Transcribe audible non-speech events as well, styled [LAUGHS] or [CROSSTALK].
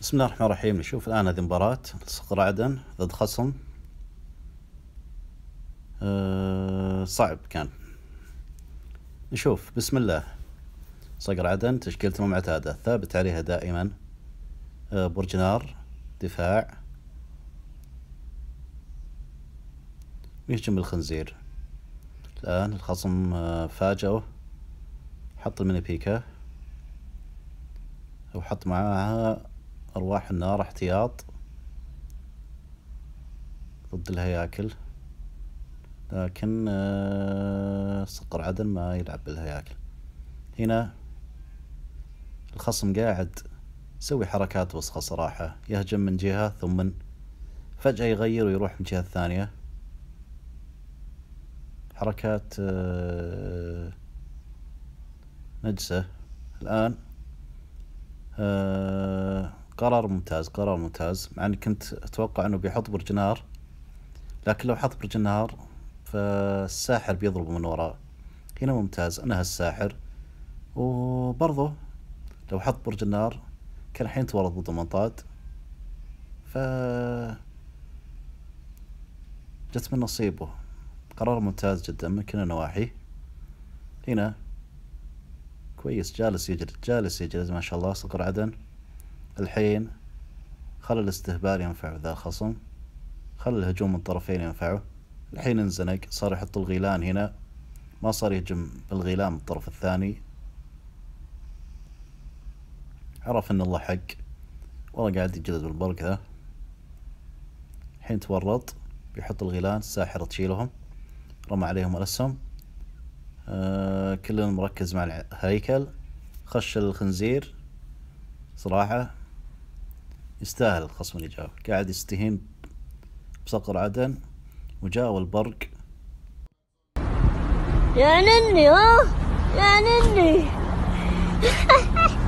بسم الله الرحمن الرحيم نشوف الآن هذه مباراة صقر عدن ضد خصم أه صعب كان نشوف بسم الله صقر عدن تشكيلته معتادة ثابت عليها دائما أه برج نار دفاع ويهجم بالخنزير الآن الخصم أه فاجأه حط الميني بيكا وحط معاها أرواح النار احتياط ضد الهياكل لكن آه، صقر عدن ما يلعب بالهياكل هنا الخصم قاعد يسوي حركات وسخة صراحة يهجم من جهة ثم من فجأة يغير ويروح من جهة ثانية حركات آه، نجسة الآن آه، قرار ممتاز قرار ممتاز مع اني كنت اتوقع انه بيحط برج نار لكن لو حط برج النهار فالساحر بيضربه من وراه هنا ممتاز انهى الساحر وبرضه لو حط برج النار كان حينتورط ضد المنطاد ف جت من نصيبه قرار ممتاز جدا من كل النواحي هنا كويس جالس يجلس جالس يجلس ما شاء الله صقر عدن الحين خل الاستهبال ينفع ذا الخصم خل الهجوم من الطرفين ينفعه الحين انزنق صار يحط الغيلان هنا ما صار يهجم بالغيلان من الطرف الثاني عرف ان الله حق والله قاعد يجلد بالبرق ذا الحين تورط بيحط الغيلان الساحرة تشيلهم رمى عليهم الأسهم آه كلنا مركز مع الهيكل خش الخنزير صراحة يستاهل الخصم اللي جاه قاعد يستهين بصقر عدن وجاء البرق يا نني ها يا نني [LAUGHS]